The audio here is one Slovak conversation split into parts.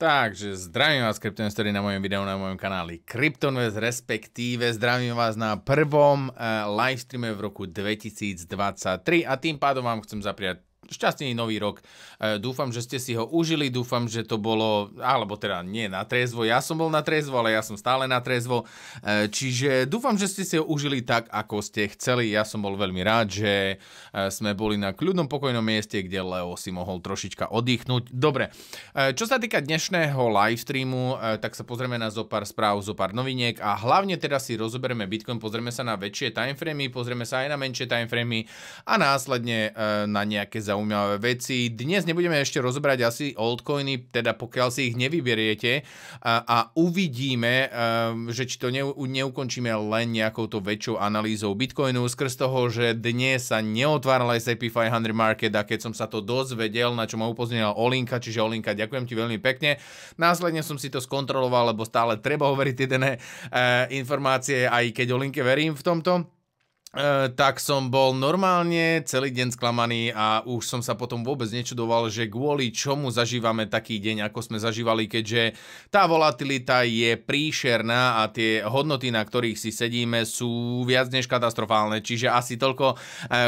Takže zdravím vás Kryptonestory na mojom videu na mojom kanáli CryptoNvest, respektíve zdravím vás na prvom uh, livestreame v roku 2023 a tým pádom vám chcem zapriať šťastný nový rok. E, dúfam, že ste si ho užili, dúfam, že to bolo, alebo teda nie na trezvo, ja som bol na trezvo, ale ja som stále na trezvo. E, čiže dúfam, že ste si ho užili tak, ako ste chceli. Ja som bol veľmi rád, že e, sme boli na kľudnom pokojnom mieste, kde Leo si mohol trošička oddychnúť. Dobre, čo sa týka dnešného livestreamu, tak sa pozrieme na zo pár správ, zo pár noviniek a hlavne teda si rozoberieme Bitcoin, pozrieme sa na väčšie timeframy, pozrieme sa aj na menšie timeframy a následne na nejaké zaujímavé veci. Dnes nebudeme ešte rozobrať asi altcoiny, teda pokiaľ si ich nevyberiete a, a uvidíme, a, um, že či to ne, neukončíme len nejakou to väčšou analýzou Bitcoinu skrz toho, že dnes sa neotváral S&P 500 market a keď som sa to dozvedel, na čo ma upozornila Olinka, čiže Olinka, ďakujem ti veľmi pekne. Následne som si to skontroloval, lebo stále treba hovoriť tie e, eh, informácie, aj keď Olinke verím v tomto. E, tak som bol normálne celý deň sklamaný a už som sa potom vôbec nečudoval, že kvôli čomu zažívame taký deň, ako sme zažívali, keďže tá volatilita je príšerná a tie hodnoty, na ktorých si sedíme, sú viac než katastrofálne. Čiže asi toľko e,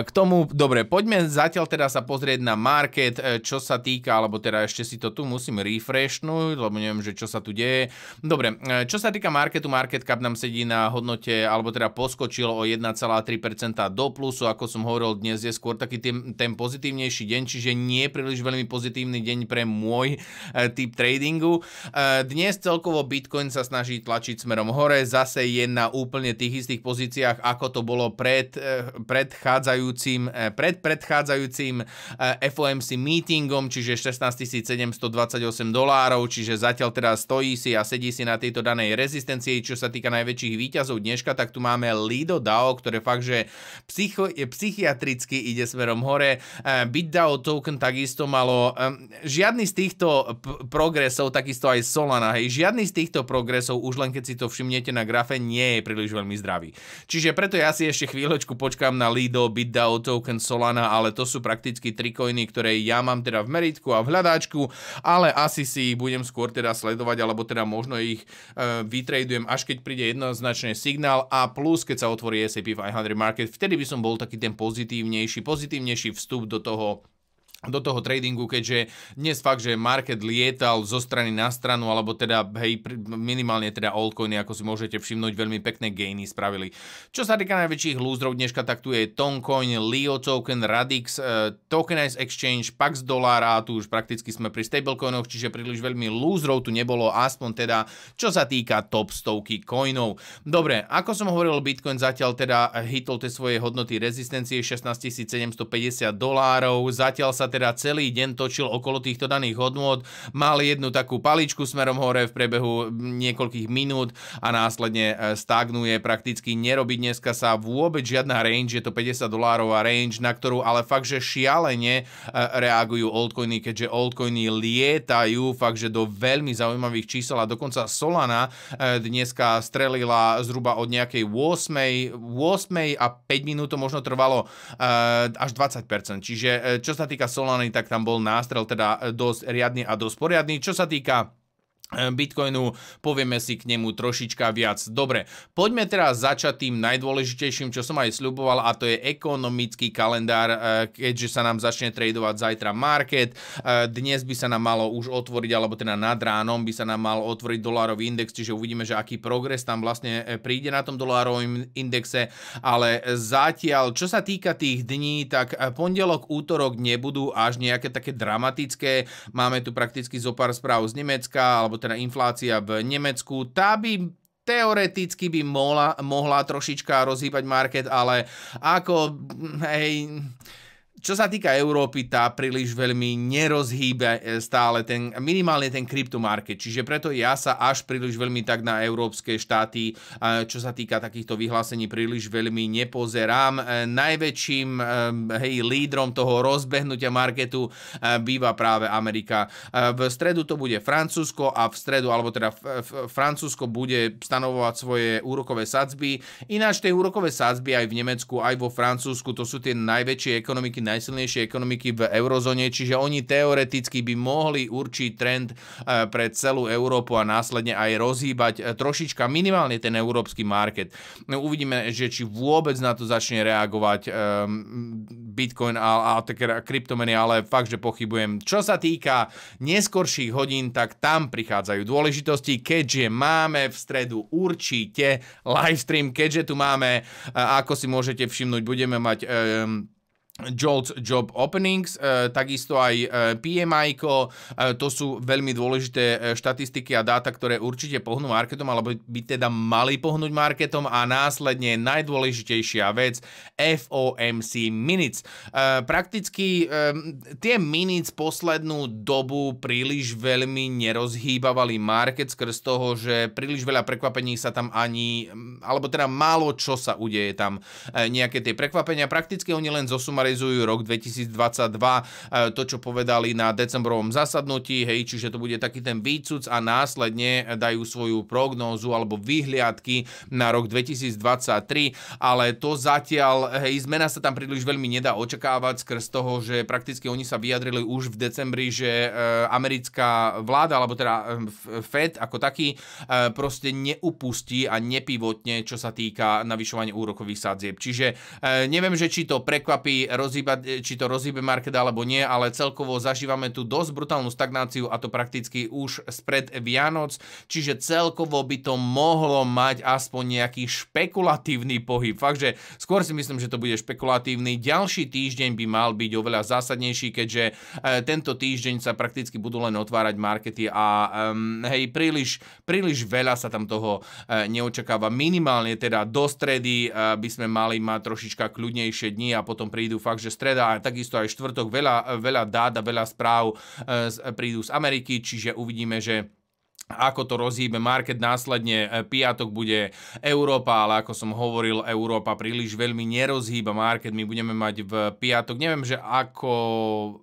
k tomu. Dobre, poďme zatiaľ teda sa pozrieť na market, e, čo sa týka, alebo teda ešte si to tu musím refreshnúť, lebo neviem, že čo sa tu deje. Dobre, čo sa týka marketu, market cap nám sedí na hodnote, alebo teda poskočil o 1,3 do plusu, ako som hovoril, dnes je skôr taký ten, ten pozitívnejší deň, čiže nie príliš veľmi pozitívny deň pre môj e, typ tradingu. E, dnes celkovo Bitcoin sa snaží tlačiť smerom hore, zase je na úplne tých istých pozíciách, ako to bolo pred e, predchádzajúcim, pred predchádzajúcim FOMC meetingom, čiže 16 728 dolárov, čiže zatiaľ teda stojí si a sedí si na tejto danej rezistencii. Čo sa týka najväčších výťazov dneška, tak tu máme Lido DAO, ktoré fakt takže psycho, psychiatricky ide smerom hore. E, BitDAO token takisto malo, e, žiadny z týchto progresov, takisto aj Solana, hej, žiadny z týchto progresov, už len keď si to všimnete na grafe, nie je príliš veľmi zdravý. Čiže preto ja si ešte chvíľočku počkám na Lido, BitDAO token, Solana, ale to sú prakticky tri coiny, ktoré ja mám teda v meritku a v hľadáčku, ale asi si ich budem skôr teda sledovať, alebo teda možno ich e, vytradujem, až keď príde jednoznačne signál a plus, keď sa otvorí S&P 500 market, vtedy by som bol taký ten pozitívnejší, pozitívnejší vstup do toho do toho tradingu, keďže dnes fakt, že market lietal zo strany na stranu, alebo teda, hej, minimálne teda altcoiny, ako si môžete všimnúť, veľmi pekné gainy spravili. Čo sa týka najväčších lúzrov dneška, tak tu je Toncoin, Leo Token, Radix, uh, eh, Tokenize Exchange, Pax Dollar a tu už prakticky sme pri stablecoinoch, čiže príliš veľmi lúzrov tu nebolo, aspoň teda, čo sa týka top stovky coinov. Dobre, ako som hovoril, Bitcoin zatiaľ teda hitol tie svoje hodnoty rezistencie 16 750 dolárov, zatiaľ sa teda celý deň točil okolo týchto daných hodnôt, mal jednu takú paličku smerom hore v priebehu niekoľkých minút a následne e, stagnuje, prakticky nerobí dneska sa vôbec žiadna range, je to 50 dolárová range, na ktorú ale fakt, že šialene e, reagujú altcoiny, keďže altcoiny lietajú fakt, že do veľmi zaujímavých čísel a dokonca Solana e, dneska strelila zhruba od nejakej 8, 8 a 5 minút to možno trvalo až 20%. Čiže čo sa týka Solana, Solany, tak tam bol nástrel teda e, dosť riadny a dosť poriadny. Čo sa týka Ehm, Bitcoinu, povieme si k nemu trošička viac. Dobre, poďme teraz začať tým najdôležitejším, čo som aj sľuboval a to je ekonomický kalendár, ehm, keďže sa nám začne tradovať zajtra market. Ehm, dnes by sa nám malo už otvoriť, alebo teda nad ránom by sa nám mal otvoriť dolárový index, čiže uvidíme, že aký progres tam vlastne príde na tom dolárovom indexe, ale zatiaľ, čo sa týka tých dní, tak pondelok, útorok nebudú až nejaké také dramatické. Máme tu prakticky zo pár správ z Nemecka, alebo teda inflácia v Nemecku, tá by teoreticky by mohla, mohla trošička rozhýbať market, ale ako, hej, čo sa týka Európy, tá príliš veľmi nerozhýbe e, stále ten, minimálne ten kryptomarket. Čiže preto ja sa až príliš veľmi tak na európske štáty, e, čo sa týka takýchto vyhlásení, príliš veľmi nepozerám. E, najväčším hej, lídrom toho rozbehnutia marketu býva práve Amerika. V stredu to bude Francúzsko a v stredu, alebo teda Francúzsko bude stanovovať svoje úrokové sadzby. Ináč tie úrokové sadzby aj v Nemecku, aj vo Francúzsku, to sú tie najväčšie ekonomiky, najsilnejšie ekonomiky v eurozóne, čiže oni teoreticky by mohli určiť trend e, pre celú Európu a následne aj rozhýbať e, trošička minimálne ten európsky market. No, uvidíme, že či vôbec na to začne reagovať e, Bitcoin a, a kryptomeny, ale fakt, že pochybujem. Čo sa týka neskorších hodín, tak tam prichádzajú dôležitosti, keďže máme v stredu určite livestream, keďže tu máme, ako si môžete všimnúť, budeme mať... Um, Jolts Job Openings, e, takisto aj e, PMI, e, to sú veľmi dôležité štatistiky a dáta, ktoré určite pohnú marketom, alebo by teda mali pohnúť marketom a následne najdôležitejšia vec FOMC Minutes. Prakticky tie minutes poslednú dobu príliš veľmi nerozhýbavali market skrz toho, že príliš veľa prekvapení sa tam ani, alebo teda málo čo sa udeje tam nejaké tie prekvapenia. Prakticky oni len zosumali sumarizujú rok 2022, e, to, čo povedali na decembrovom zasadnutí, hej, čiže to bude taký ten výcuc a následne dajú svoju prognózu alebo vyhliadky na rok 2023, ale to zatiaľ, hej, zmena sa tam príliš veľmi nedá očakávať skrz toho, že prakticky oni sa vyjadrili už v decembri, že e, americká vláda, alebo teda e, Fed ako taký, proste neupustí a nepivotne, čo sa týka navyšovania úrokových sadzieb. Čiže neviem, že či to prekvapí rozhýbať, e, či to rozhýbe market alebo nie, ale celkovo zažívame tu dosť brutálnu stagnáciu a to prakticky už spred Vianoc, čiže celkovo by to mohlo mať aspoň nejaký špekulatívny pohyb. Fakt, že skôr si myslím, že to bude špekulatívny. Ďalší týždeň by mal byť oveľa zásadnejší, keďže e, tento týždeň sa prakticky budú len otvárať markety a hej, príliš, príliš veľa sa tam toho e, neočakáva. Minimálne teda do stredy by sme mali mať trošička kľudnejšie dni a potom prídu fakt, že streda a takisto aj štvrtok veľa, veľa dát a veľa správ e, prídu z Ameriky, čiže uvidíme, že ako to rozhýbe market následne. E, piatok bude Európa, ale ako som hovoril, Európa príliš veľmi nerozhýba market. My budeme mať v piatok, neviem, že ako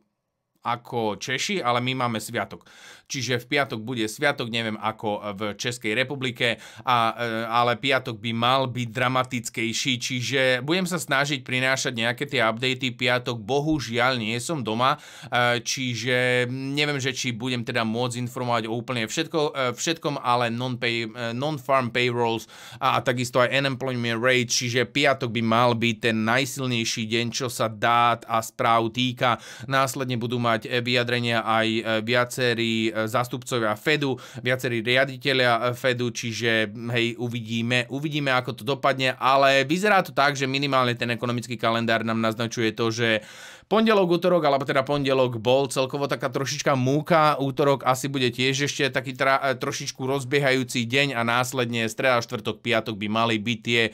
ako Češi, ale my máme sviatok čiže v piatok bude sviatok, neviem ako e, v Českej republike, a, e, ale piatok by mal byť dramatickejší, čiže budem sa snažiť prinášať nejaké tie updaty piatok, bohužiaľ nie som doma, e, čiže neviem, že či budem teda môcť informovať o úplne všetko, všetkom, ale non-farm non, pay, non payrolls a, a takisto aj unemployment rate, čiže piatok by mal byť ten najsilnejší deň, čo sa dát a správ týka. Následne budú mať vyjadrenia aj viacerí E, zástupcovia Fedu, viacerí riaditeľia e, Fedu, čiže hej, uvidíme, uvidíme, ako to dopadne, ale vyzerá to tak, že minimálne ten ekonomický kalendár nám naznačuje to, že Pondelok, útorok, alebo teda pondelok bol celkovo taká trošička múka, útorok asi bude tiež ešte taký tra, e, trošičku rozbiehajúci deň a následne streda, štvrtok, piatok by mali byť tie e,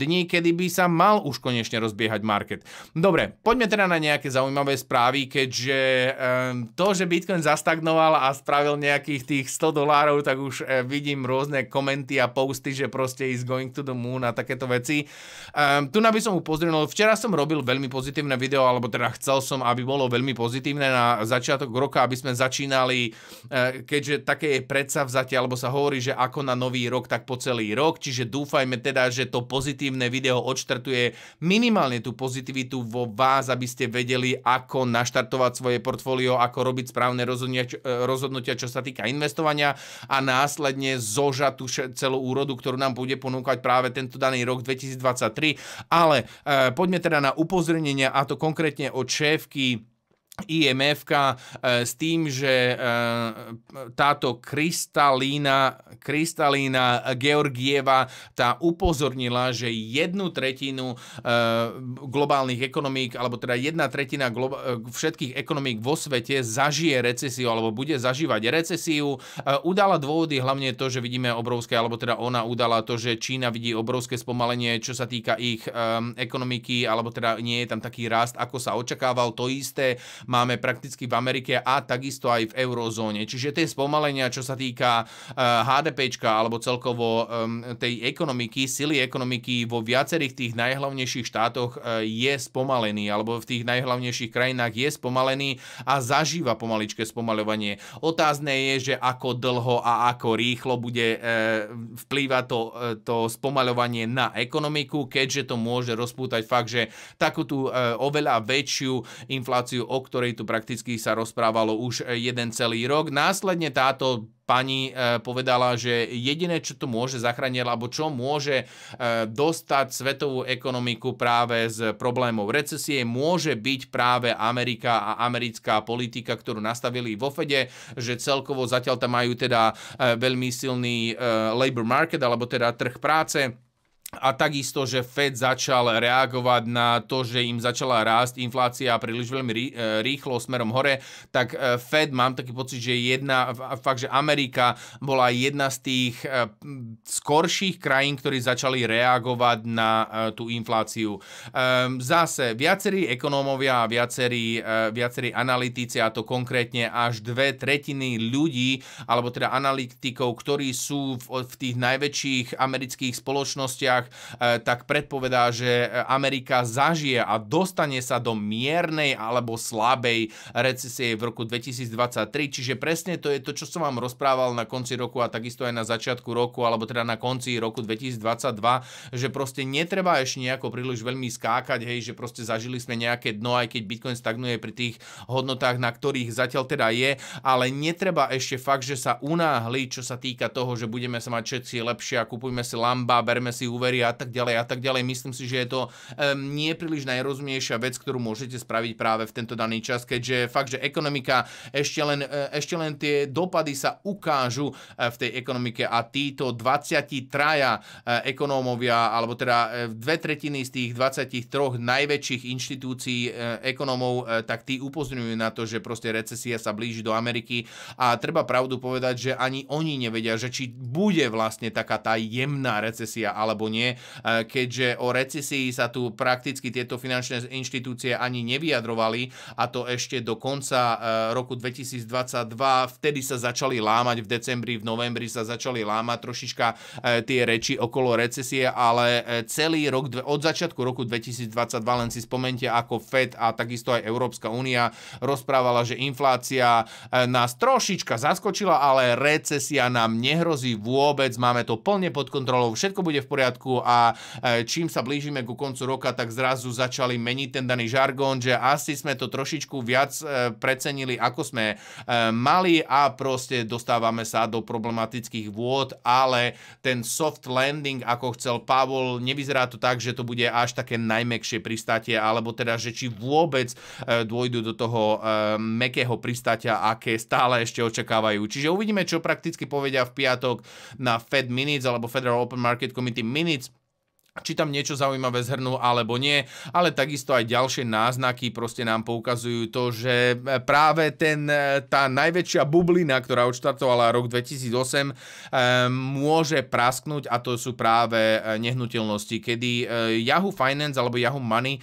dni, kedy by sa mal už konečne rozbiehať market. Dobre, poďme teda na nejaké zaujímavé správy, keďže e, to, že Bitcoin zastagnoval a spravil nejakých tých 100 dolárov, tak už vidím rôzne komenty a posty, že proste is going to the moon a takéto veci. Tu na by som upozornil, včera som robil veľmi pozitívne video, alebo teda chcel som, aby bolo veľmi pozitívne na začiatok roka, aby sme začínali, e, keďže také je vzatia, alebo sa hovorí, že ako na nový rok, tak po celý rok, čiže dúfajme teda, že to pozitívne video odštartuje minimálne tú pozitivitu vo vás, aby ste vedeli, ako naštartovať svoje portfólio, ako robiť správne rozhodnutia, čo e, sa týka investovania a následne zožať tú celú úrodu, ktorú nám bude ponúkať práve tento daný rok 2023. Ale e, poďme teda na upozornenia a to konkrétne o od šéfky IMF e, s tým, že e, táto Kristalína, Kristalína Georgieva tá upozornila, že jednu tretinu e, globálnych ekonomík, alebo teda jedna tretina všetkých ekonomík vo svete zažije recesiu alebo bude zažívať recesiu. Udala dôvody hlavne to, že vidíme obrovské, alebo teda ona udala to, že Čína vidí obrovské spomalenie, čo sa týka ich ekonomiky, alebo teda nie je tam taký rast, ako sa očakával. To isté máme prakticky v Amerike a takisto aj v eurozóne. Čiže tie spomalenia, čo sa týka HDP eh, alebo celkovo ehm, tej ekonomiky, sily ekonomiky vo viacerých tých najhlavnejších štátoch eh, je spomalený, alebo v tých najhlavnejších krajinách je spomalený a zažíva pomaličké spomalovanie. Otázne je, že ako dlho a ako rýchlo bude eh, vplývať to, to spomalovanie na ekonomiku, keďže to môže rozpútať fakt, že takú tú oveľa väčšiu infláciu, o ktorej ktorej tu prakticky sa rozprávalo už e, jeden celý rok. Následne táto pani e, povedala, že jediné, čo to môže zachrániť, alebo čo môže e, dostať svetovú ekonomiku práve z problémov recesie, môže byť práve Amerika a americká politika, ktorú nastavili vo Fede, že celkovo zatiaľ tam majú teda veľmi silný labor market, alebo teda trh práce a takisto, že Fed začal reagovať na to, že im začala rásť inflácia príliš veľmi e, rýchlo smerom hore, tak e, Fed, mám taký pocit, že jedna, fakt, že Amerika bola jedna z tých e, skorších krajín, ktorí začali reagovať na tú infláciu. Zase, viacerí ekonómovia a viacerí, viacerí analytici, a to konkrétne až dve tretiny ľudí, alebo teda analytikov, ktorí sú v, v tých najväčších amerických spoločnostiach, médiách, e, tak predpovedá, že e, Amerika zažije a dostane sa do miernej alebo slabej recesie v roku 2023. Čiže presne to je to, čo som vám rozprával na konci roku a takisto aj na začiatku roku, alebo teda na konci roku 2022, že proste netreba ešte nejako príliš veľmi skákať, hej, že proste zažili sme nejaké dno, aj keď Bitcoin stagnuje pri tých hodnotách, na ktorých zatiaľ teda je, ale netreba ešte fakt, že sa unáhli, čo sa týka toho, že budeme sa mať všetci lepšie a kupujme si lamba, berme si UV overy a tak ďalej a tak ďalej. Myslím si, že je to um, ehm, nie príliš najrozumiejšia vec, ktorú môžete spraviť práve v tento daný čas, keďže fakt, že ekonomika ešte len, e, ešte len tie dopady sa ukážu e, v tej ekonomike a títo 23 e, ekonómovia, alebo teda dve tretiny z tých 23 najväčších inštitúcií ekonómov, tak tí upozorňujú na to, že proste recesia sa blíži do Ameriky a treba pravdu povedať, že ani oni nevedia, že či bude vlastne taká tá jemná recesia alebo nie nie, e, keďže o recesii sa tu prakticky tieto finančné inštitúcie ani nevyjadrovali a to ešte do konca e, roku 2022. Vtedy sa začali lámať v decembri, v novembri sa začali lámať trošička e, tie reči okolo recesie, ale celý rok, od začiatku roku 2022, len si spomente, ako FED a takisto aj Európska únia rozprávala, že inflácia nás trošička zaskočila, ale recesia nám nehrozí vôbec, máme to plne pod kontrolou, všetko bude v poriadku, roku a e, čím sa blížime ku koncu roka, tak zrazu začali meniť ten daný žargón, že asi sme to trošičku viac e, precenili, ako sme e, mali a proste dostávame sa do problematických vôd, ale ten soft landing, ako chcel Pavol, nevyzerá to tak, že to bude až také najmekšie pristátie, alebo teda, že či vôbec dôjdu do toho mekého pristátia, aké stále ešte očakávajú. Čiže uvidíme, čo prakticky povedia v piatok na Fed Minutes alebo Federal Open Market Committee Minutes needs či tam niečo zaujímavé zhrnú alebo nie, ale takisto aj ďalšie náznaky proste nám poukazujú to, že e, práve ten, e, tá najväčšia bublina, ktorá odštartovala rok 2008, e, môže prasknúť a to sú práve nehnuteľnosti, kedy Yahoo Finance alebo Yahoo Money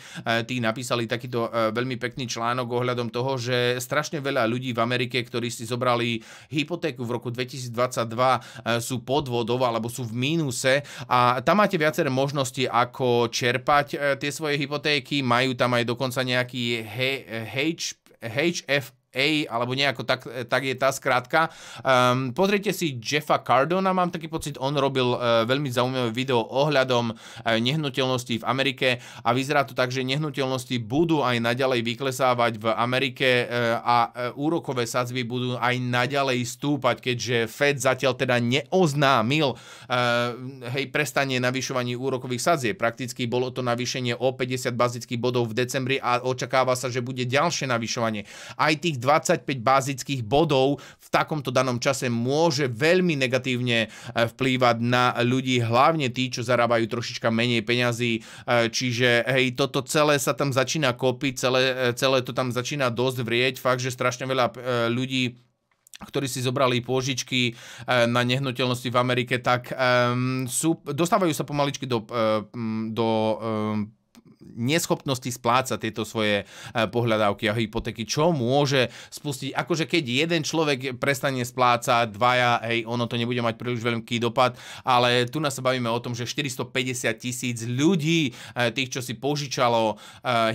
tí napísali takýto veľmi pekný článok ohľadom toho, že strašne veľa ľudí v Amerike, ktorí si zobrali hypotéku v roku 2022, sú podvodov alebo sú v mínuse a tam máte viaceré možnosti možnosti, ako čerpať e, tie svoje hypotéky. Majú tam aj dokonca nejaký H, HFI a, alebo nejako tak, e, tak je tá skrátka. Um, pozrite si Jeffa Cardona, mám taký pocit, on robil uh, veľmi zaujímavé video ohľadom uh, e, nehnuteľností v Amerike a vyzerá to tak, že nehnuteľnosti budú aj naďalej vyklesávať v Amerike uh, a uh, úrokové sadzby budú aj naďalej stúpať, keďže Fed zatiaľ teda neoznámil uh, hej, prestanie navyšovaní úrokových sadzie. Prakticky bolo to navýšenie o 50 bazických bodov v decembri a očakáva sa, že bude ďalšie navyšovanie. Aj tých tých 25 bazických bodov v takomto danom čase môže veľmi negatívne e, vplývať na ľudí, hlavne tí, čo zarábajú trošička menej peňazí. E, čiže hej, toto celé sa tam začína kopiť, celé, e, celé to tam začína dosť vrieť. Fakt, že strašne veľa ľudí ktorí si zobrali pôžičky na nehnuteľnosti v Amerike, tak sú, dostávajú sa pomaličky do, do neschopnosti splácať tieto svoje e, pohľadávky a hypotéky, čo môže spustiť, akože keď jeden človek prestane splácať, dvaja, hej, ono to nebude mať príliš veľký dopad, ale tu nás sa bavíme o tom, že 450 tisíc ľudí, e, tých, čo si požičalo e,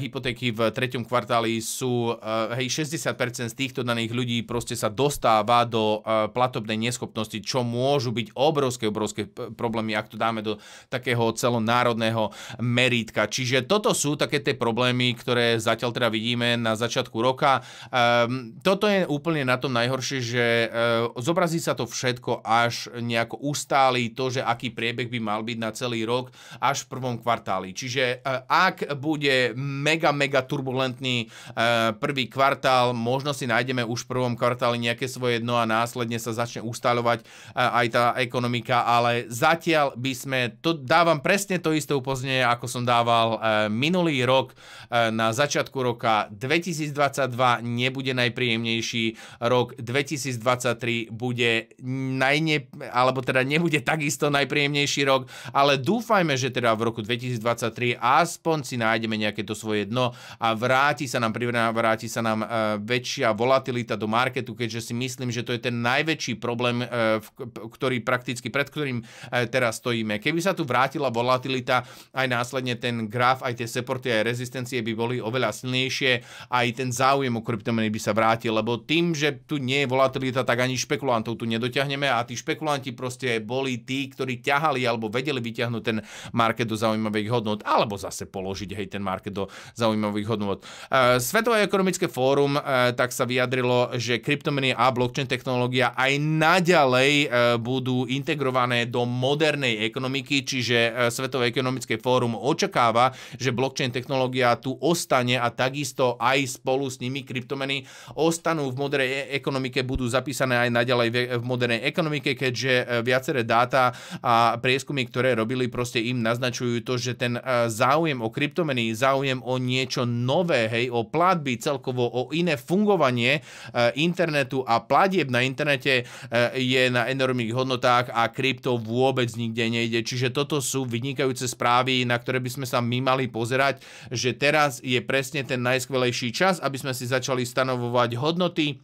hypotéky v treťom kvartáli sú, hej, 60% z týchto daných ľudí proste sa dostáva do platobnej neschopnosti, čo môžu byť obrovské, obrovské problémy, ak to dáme do takého celonárodného meritka. Čiže to toto sú také tie problémy, ktoré zatiaľ teda vidíme na začiatku roka. Um, toto je úplne na tom najhoršie, že uh, zobrazí sa to všetko až nejako ustáli to, že aký priebeh by mal byť na celý rok až v prvom kvartáli. Čiže uh, ak bude mega, mega turbulentný uh, prvý kvartál, možno si nájdeme už v prvom kvartáli nejaké svoje dno a následne sa začne ustáľovať uh, aj tá ekonomika, ale zatiaľ by sme, to dávam presne to isté upoznenie, ako som dával uh, minulý rok e, na začiatku roka 2022 nebude najpríjemnejší, rok 2023 bude najne, alebo teda nebude takisto najpríjemnejší rok, ale dúfajme, že teda v roku 2023 aspoň si nájdeme nejaké to svoje dno a vráti sa nám, vráti sa nám e, väčšia volatilita do marketu, keďže si myslím, že to je ten najväčší problém, e, ktorý prakticky, pred ktorým teraz stojíme. Keby sa tu vrátila volatilita, aj následne ten graf, aj aj tie supporty, aj rezistencie by boli oveľa silnejšie, aj ten záujem o kryptomeny by sa vrátil, lebo tým, že tu nie je volatilita, tak ani špekulantov tu nedotiahneme a tí špekulanti proste boli tí, ktorí ťahali alebo vedeli vyťahnuť ten market do zaujímavých hodnot, alebo zase položiť hej ten market do zaujímavých hodnot. E, Svetové ekonomické fórum e, tak sa vyjadrilo, že kryptomeny a blockchain technológia aj naďalej e, budú integrované do modernej ekonomiky, čiže Svetové ekonomické fórum očakáva, že blockchain technológia tu ostane a takisto aj spolu s nimi kryptomeny ostanú v modernej e- ekonomike, budú zapísané aj naďalej v modernej ekonomike, keďže e, viaceré dáta a prieskumy, ktoré robili, proste im naznačujú to, že ten e, záujem o kryptomeny, záujem o niečo nové, hej, o platby celkovo, o iné fungovanie internetu a platieb na internete je na enormných hodnotách a krypto vôbec nikde nejde. Čiže toto sú vynikajúce správy, na ktoré by sme sa my mali pozerať, že teraz je presne ten najskvelejší čas, aby sme si začali stanovovať hodnoty,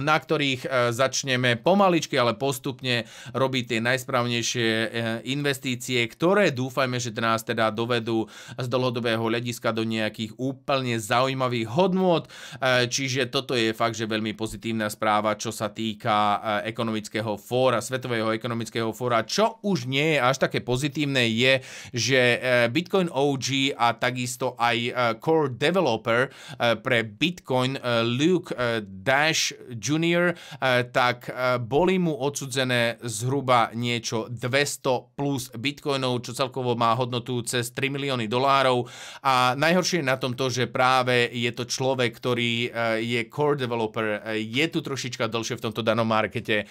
na ktorých e, začneme pomaličky, ale postupne robiť tie najsprávnejšie e, investície, ktoré dúfajme, že nás teda dovedú z dlhodobého hľadiska do nejakých úplne zaujímavých hodnôt. E, čiže toto je fakt, že veľmi pozitívna správa, čo sa týka ekonomického fóra, Svetového ekonomického fóra. Čo už nie je až také pozitívne je, že Bitcoin OG a takisto aj core developer pre Bitcoin Luke Dash Jr., eh, tak eh, boli mu odsudzené zhruba niečo 200 plus bitcoinov, čo celkovo má hodnotu cez 3 milióny dolárov. A najhoršie je na tom to, že práve je to človek, ktorý eh, je core developer, je tu trošička dlhšie v tomto danom markete,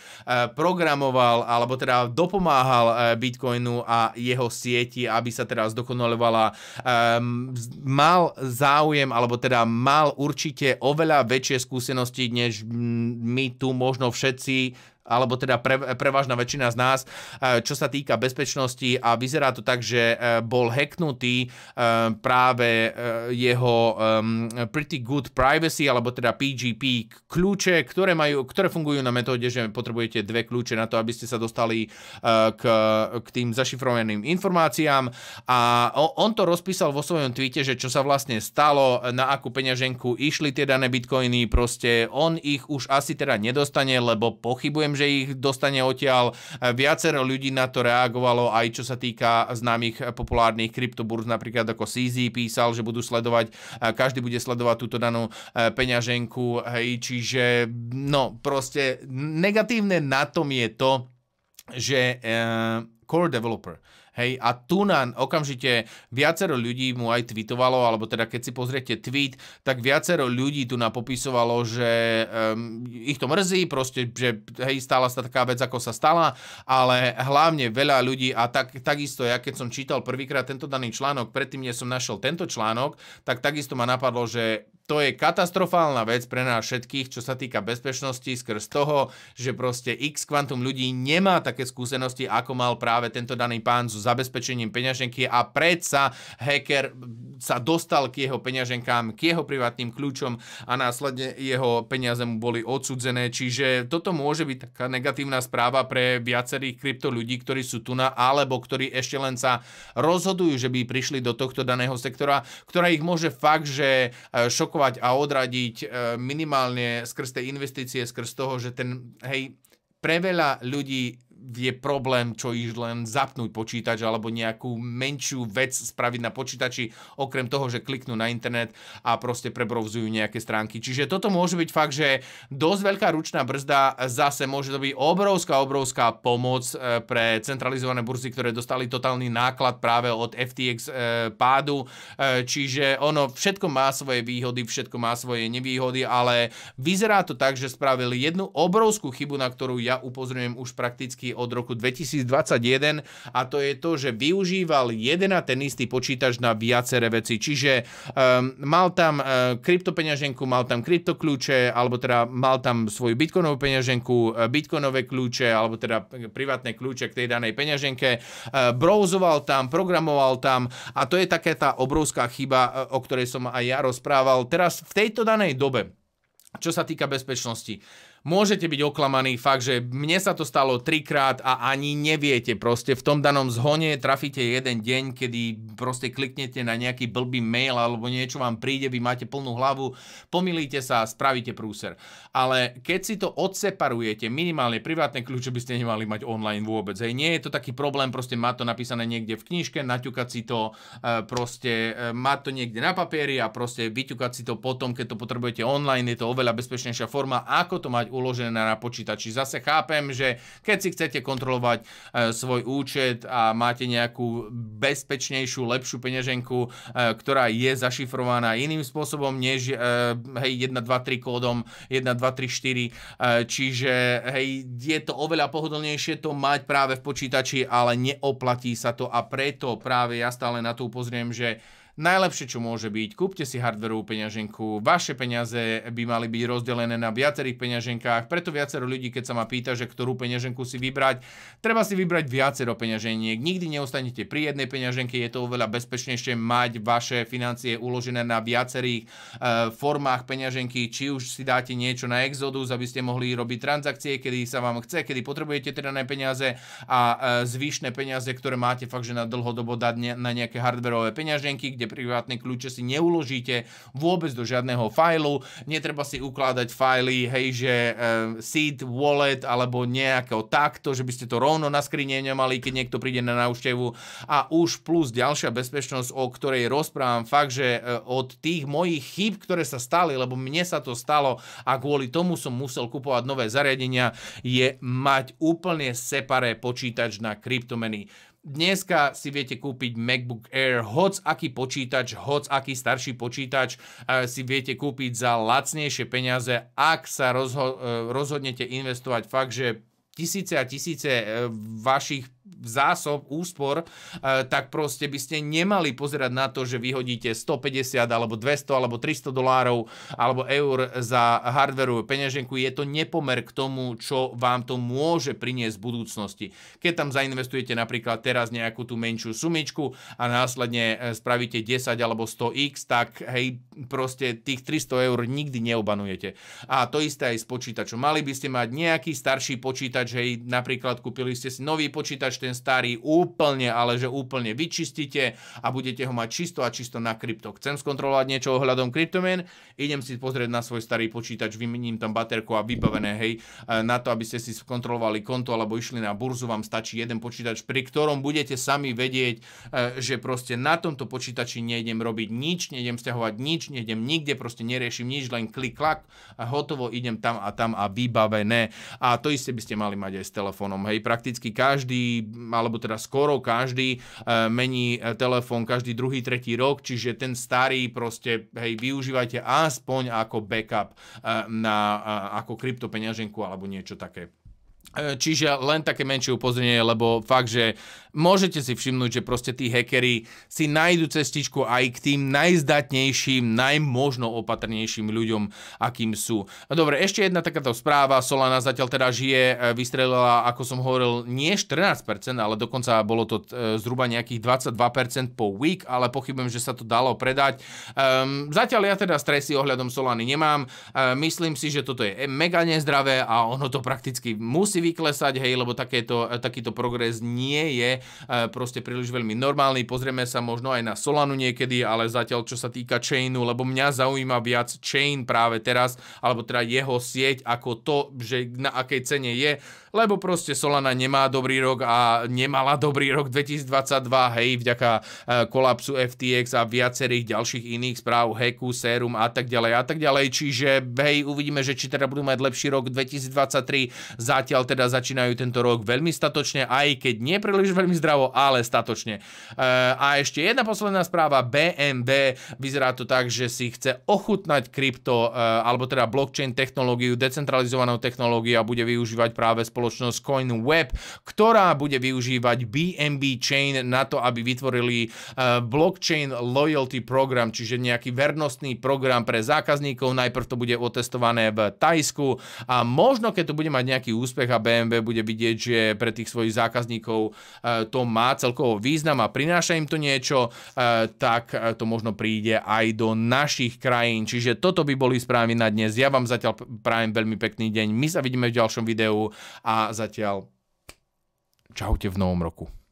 programoval alebo teda dopomáhal bitcoinu a jeho sieti, aby sa teda zdokonalovala. Ehm, mal záujem alebo teda mal určite oveľa väčšie skúsenosti než mm, my tu možno všetci alebo teda pre, prevažná väčšina z nás, e, čo sa týka bezpečnosti a vyzerá to tak, že e, bol hacknutý e, práve jeho Pretty Good Privacy, alebo teda PGP kľúče, ktoré, majú, ktoré fungujú na metóde, že potrebujete dve kľúče na to, aby ste sa dostali k, k tým zašifrovaným informáciám a on to rozpísal vo svojom tweete, že čo sa vlastne stalo, na akú peňaženku išli tie dané bitcoiny, proste on ich už asi teda nedostane, lebo pochybujem, že ich dostane odtiaľ viacero ľudí na to reagovalo, aj čo sa týka známych populárnych kryptoburz, napríklad ako CZ písal, že budú sledovať, každý bude sledovať túto danú e, peňaženku, hej, čiže no proste negatívne na tom je to, že e, core developer, Hej, a tu na okamžite viacero ľudí mu aj tweetovalo, alebo teda keď si pozriete tweet, tak viacero ľudí tu na popisovalo, že um, ich to mrzí, proste, že hej, stala sa taká vec, ako sa stala, ale hlavne veľa ľudí a tak, takisto ja, keď som čítal prvýkrát tento daný článok, predtým, nie som našiel tento článok, tak takisto ma napadlo, že to je katastrofálna vec pre nás všetkých, čo sa týka bezpečnosti, skrz toho, že proste x kvantum ľudí nemá také skúsenosti, ako mal práve tento daný pán zo zabezpečením peňaženky a predsa hacker sa dostal k jeho peňaženkám, k jeho privátnym kľúčom a následne jeho peniaze mu boli odsudzené. Čiže toto môže byť taká negatívna správa pre viacerých krypto ľudí, ktorí sú tu na alebo ktorí ešte len sa rozhodujú, že by prišli do tohto daného sektora, ktorá ich môže fakt, že e, šokovať a odradiť e, minimálne skrz tej investície, skrz toho, že ten, hej, pre veľa ľudí je problém čo iš len zapnúť počítač alebo nejakú menšiu vec spraviť na počítači, okrem toho, že kliknú na internet a proste prebrovzujú nejaké stránky. Čiže toto môže byť fakt, že dosť veľká ručná brzda zase môže to byť obrovská, obrovská pomoc e, pre centralizované burzy, ktoré dostali totálny náklad práve od FTX e, pádu. E, čiže ono všetko má svoje výhody, všetko má svoje nevýhody, ale vyzerá to tak, že spravili jednu obrovskú chybu, na ktorú ja upozorňujem už prakticky od roku 2021 a to je to, že využíval jeden a ten istý počítač na viaceré veci. Čiže um, mal tam uh, kryptopeňaženku, mal tam kryptokľúče, alebo teda mal tam svoju bitcoinovú peňaženku, e, bitcoinové kľúče, alebo teda privátne kľúče k tej danej peňaženke, uh, e, browzoval tam, programoval tam a to je taká tá obrovská chyba, o ktorej som aj ja rozprával. Teraz v tejto danej dobe, čo sa týka bezpečnosti, môžete byť oklamaní fakt, že mne sa to stalo trikrát a ani neviete. Proste v tom danom zhone trafíte jeden deň, kedy proste kliknete na nejaký blbý mail alebo niečo vám príde, vy máte plnú hlavu, pomilíte sa, a spravíte prúser. Ale keď si to odseparujete, minimálne privátne kľúče by ste nemali mať online vôbec. Hej, nie je to taký problém proste má to napísané niekde v knižke, naťukať si to, e, proste e, má to niekde na papieri a proste vyťukať si to potom, keď to potrebujete online, je to oveľa bezpečnejšia forma, ako to mať uložené na počítači. Zase chápem, že keď si chcete kontrolovať e, svoj účet a máte nejakú bezpečnejšiu, lepšiu peňaženku, e, ktorá je zašifrovaná iným spôsobom, než e, hej, 1, 2, 3 kódom, 1, 2, 3, 4, čiže hej, je to oveľa pohodlnejšie to mať práve v počítači, ale neoplatí sa to a preto práve ja stále na to upozriem, že Najlepšie, čo môže byť, kúpte si hardverovú peňaženku, vaše peniaze by mali byť rozdelené na viacerých peňaženkách, preto viacero ľudí, keď sa ma pýta, že ktorú peňaženku si vybrať, treba si vybrať viacero peňaženiek, nikdy neostanete pri jednej peňaženke, je to oveľa bezpečnejšie mať vaše financie uložené na viacerých e, formách peňaženky, či už si dáte niečo na Exodus, aby ste mohli robiť transakcie, kedy sa vám chce, kedy potrebujete teda peniaze a e, zvyšné peniaze, ktoré máte fakt, že na dlhodobo dať ne, na nejaké hardverové peňaženky, kde kde privátne kľúče si neuložíte vôbec do žiadneho fajlu, netreba si ukladať fajly, hej, že eh, seed, wallet alebo nejakého takto, že by ste to rovno na skrine nemali, keď niekto príde na návštevu a už plus ďalšia bezpečnosť, o ktorej rozprávam fakt, že eh, od tých mojich chýb, ktoré sa stali, lebo mne sa to stalo a kvôli tomu som musel kupovať nové zariadenia, je mať úplne separé počítač na kryptomeny Dneska si viete kúpiť MacBook Air, hoc aký počítač, hoc aký starší počítač e, si viete kúpiť za lacnejšie peniaze, ak sa rozho- e, rozhodnete investovať fakt, že tisíce a tisíce e, vašich zásob, úspor, eh, tak proste by ste nemali pozerať na to, že vyhodíte 150 alebo 200 alebo 300 dolárov alebo eur za hardverovú peňaženku. Je to nepomer k tomu, čo vám to môže priniesť v budúcnosti. Keď tam zainvestujete napríklad teraz nejakú tú menšiu sumičku a následne eh, spravíte 10 alebo 100x, tak hej, proste tých 300 eur nikdy neobanujete. A to isté aj s počítačom. Mali by ste mať nejaký starší počítač, hej, napríklad kúpili ste si nový počítač, až ten starý úplne, ale že úplne vyčistíte a budete ho mať čisto a čisto na krypto. Chcem skontrolovať niečo ohľadom kryptomien, idem si pozrieť na svoj starý počítač, vymením tam baterku a vybavené, hej, na to, aby ste si skontrolovali konto alebo išli na burzu, vám stačí jeden počítač, pri ktorom budete sami vedieť, e, že proste na tomto počítači nejdem robiť nič, nejdem stiahovať nič, nejdem nikde, proste neriešim nič, len klik, klak, hotovo, idem tam a tam a vybavené. A to isté by ste mali mať aj s telefónom. Hej, prakticky každý alebo teda skoro každý eh, mení eh, telefón každý druhý, tretí rok, čiže ten starý proste, hej, využívajte aspoň ako backup eh, na, ako kryptopeňaženku alebo niečo také. E, čiže len také menšie upozornenie, lebo fakt, že môžete si všimnúť, že proste tí hackeri si nájdu cestičku aj k tým najzdatnejším, najmožno opatrnejším ľuďom, akým sú. Dobre, ešte jedna takáto správa. Solana zatiaľ teda žije, e, vystrelila, ako som hovoril, nie 14%, ale dokonca bolo to e, zhruba nejakých 22% po week, ale pochybujem, že sa to dalo predať. Ehm, zatiaľ ja teda stresy ohľadom Solany nemám. Ehm, myslím si, že toto je mega nezdravé a ono to prakticky musí vyklesať, hej, lebo takéto, e, takýto progres nie je e, proste príliš veľmi normálny. Pozrieme sa možno aj na Solanu niekedy, ale zatiaľ čo sa týka Chainu, lebo mňa zaujíma viac Chain práve teraz, alebo teda jeho sieť ako to, že na akej cene je lebo proste Solana nemá dobrý rok a nemala dobrý rok 2022, hej, vďaka e, kolapsu FTX a viacerých ďalších iných správ, heku, sérum a tak ďalej a tak ďalej, čiže hej, uvidíme, že či teda budú mať lepší rok 2023, zatiaľ teda začínajú tento rok veľmi statočne, aj keď nie príliš veľmi zdravo, ale statočne. E, a ešte jedna posledná správa, BNB, vyzerá to tak, že si chce ochutnať krypto, e, alebo teda blockchain technológiu, decentralizovanou technológiu a bude využívať práve spolu spoločnosť CoinWeb, ktorá bude využívať BNB Chain na to, aby vytvorili e, blockchain loyalty program, čiže nejaký vernostný program pre zákazníkov. Najprv to bude otestované v Tajsku a možno, keď to bude mať nejaký úspech a BNB bude vidieť, že pre tých svojich zákazníkov e, to má celkovo význam a prináša im to niečo, e, tak to možno príde aj do našich krajín. Čiže toto by boli správy na dnes. Ja vám zatiaľ prajem veľmi pekný deň. My sa vidíme v ďalšom videu a a zatiaľ čaute v novom roku.